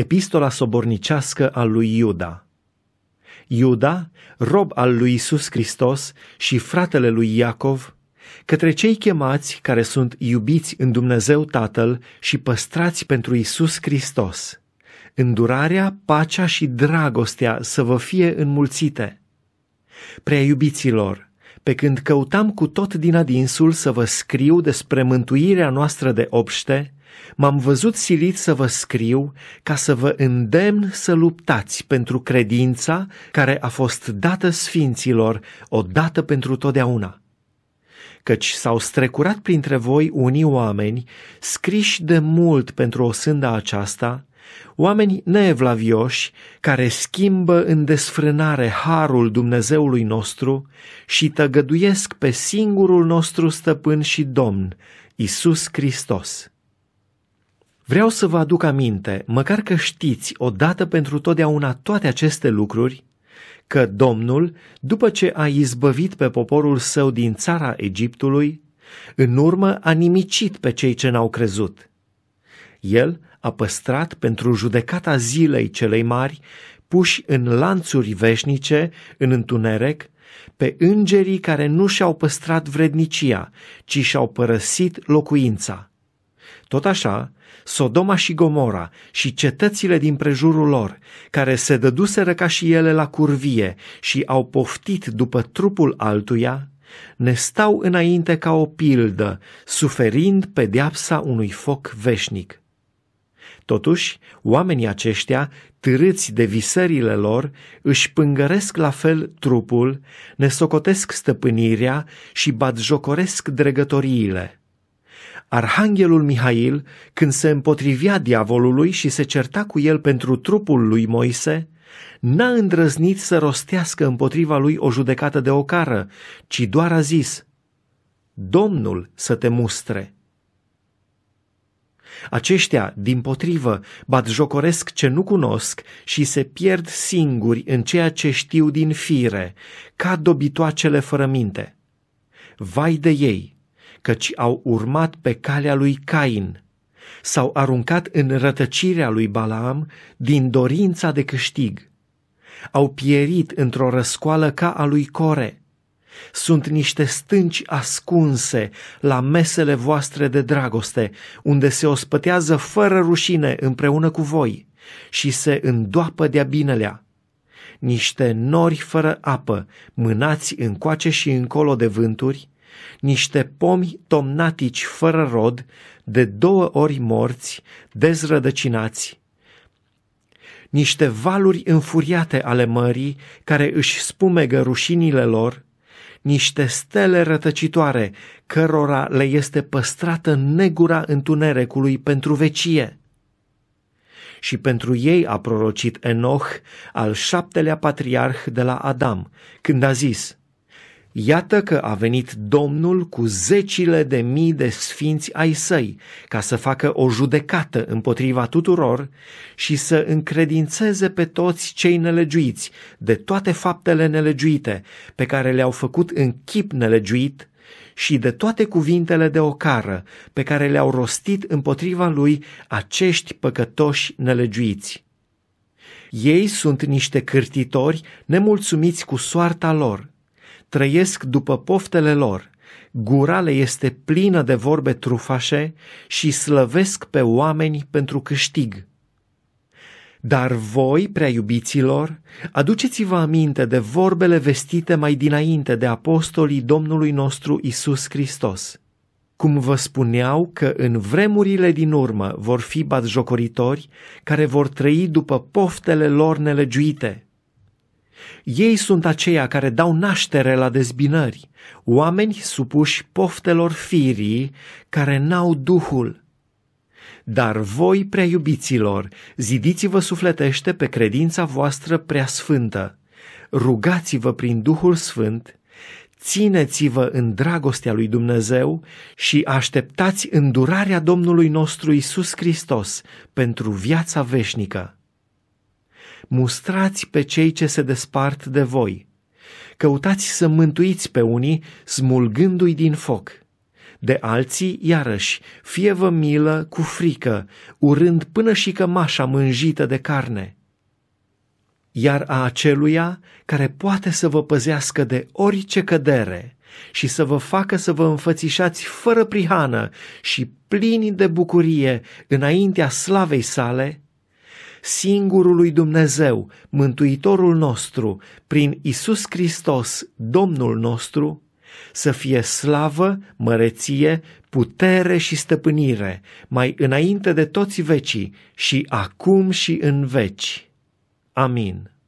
epistola sobornicească a lui Iuda. Iuda, rob al lui Isus Hristos și fratele lui Iacov, către cei chemați care sunt iubiți în Dumnezeu Tatăl și păstrați pentru Isus Hristos. Îndurarea, pacea și dragostea să vă fie înmulțite. Prea iubiților, pe când căutam cu tot din adinsul să vă scriu despre mântuirea noastră de obște, m-am văzut silit să vă scriu ca să vă îndemn să luptați pentru credința care a fost dată sfinților odată pentru totdeauna. Căci s-au strecurat printre voi unii oameni scriși de mult pentru o sânda aceasta, oameni neevlavioși care schimbă în desfrânare harul Dumnezeului nostru și tăgăduiesc pe singurul nostru stăpân și domn, Isus Hristos. Vreau să vă aduc aminte, măcar că știți odată pentru totdeauna toate aceste lucruri, că Domnul, după ce a izbăvit pe poporul său din țara Egiptului, în urmă a nimicit pe cei ce n-au crezut. El a păstrat pentru judecata zilei celei mari, puși în lanțuri veșnice, în întuneric, pe îngerii care nu și-au păstrat vrednicia, ci și-au părăsit locuința. Tot așa, Sodoma și Gomora și cetățile din prejurul lor, care se dăduseră ca și ele la curvie și au poftit după trupul altuia, ne stau înainte ca o pildă, suferind pedeapsa unui foc veșnic. Totuși, oamenii aceștia, târâți de visările lor, își pângăresc la fel trupul, ne socotesc stăpânirea și batjocoresc dregătoriile. Arhanghelul Mihail, când se împotrivia diavolului și se certa cu el pentru trupul lui Moise, n-a îndrăznit să rostească împotriva lui o judecată de ocară, ci doar a zis, Domnul să te mustre. Aceștia, din potrivă, jocoresc ce nu cunosc și se pierd singuri în ceea ce știu din fire, ca dobitoacele fără minte. Vai de ei! căci au urmat pe calea lui Cain, s-au aruncat în rătăcirea lui Balaam din dorința de câștig. Au pierit într-o răscoală ca a lui Core. Sunt niște stânci ascunse la mesele voastre de dragoste, unde se ospătează fără rușine împreună cu voi și se îndoapă de-a binelea. Niște nori fără apă, mânați încoace și încolo de vânturi, niște pomi tomnatici fără rod, de două ori morți, dezrădăcinați, niște valuri înfuriate ale mării care își spumegă rușinile lor, niște stele rătăcitoare cărora le este păstrată negura întunerecului pentru vecie. Și pentru ei a prorocit Enoch, al șaptelea patriarh de la Adam, când a zis – Iată că a venit Domnul cu zecile de mii de sfinți ai săi, ca să facă o judecată împotriva tuturor și să încredințeze pe toți cei nelegiuiți de toate faptele nelegiuite pe care le-au făcut în chip nelegiuit și de toate cuvintele de ocară pe care le-au rostit împotriva lui acești păcătoși nelegiuiți. Ei sunt niște cârtitori nemulțumiți cu soarta lor, trăiesc după poftele lor, gura le este plină de vorbe trufașe și slăvesc pe oameni pentru câștig. Dar voi, prea iubiților, aduceți-vă aminte de vorbele vestite mai dinainte de apostolii Domnului nostru Isus Hristos, cum vă spuneau că în vremurile din urmă vor fi batjocoritori care vor trăi după poftele lor nelegiuite – ei sunt aceia care dau naștere la dezbinări, oameni supuși poftelor firii care n-au Duhul. Dar voi, prea iubiților, zidiți-vă sufletește pe credința voastră prea sfântă, rugați-vă prin Duhul Sfânt, țineți-vă în dragostea lui Dumnezeu și așteptați îndurarea Domnului nostru Isus Hristos pentru viața veșnică mustrați pe cei ce se despart de voi. Căutați să mântuiți pe unii, smulgându-i din foc. De alții, iarăși, fie vă milă cu frică, urând până și cămașa mânjită de carne. Iar a aceluia care poate să vă păzească de orice cădere și să vă facă să vă înfățișați fără prihană și plini de bucurie înaintea slavei sale, singurului Dumnezeu, Mântuitorul nostru, prin Isus Hristos, Domnul nostru, să fie slavă, măreție, putere și stăpânire, mai înainte de toți vecii și acum și în veci. Amin.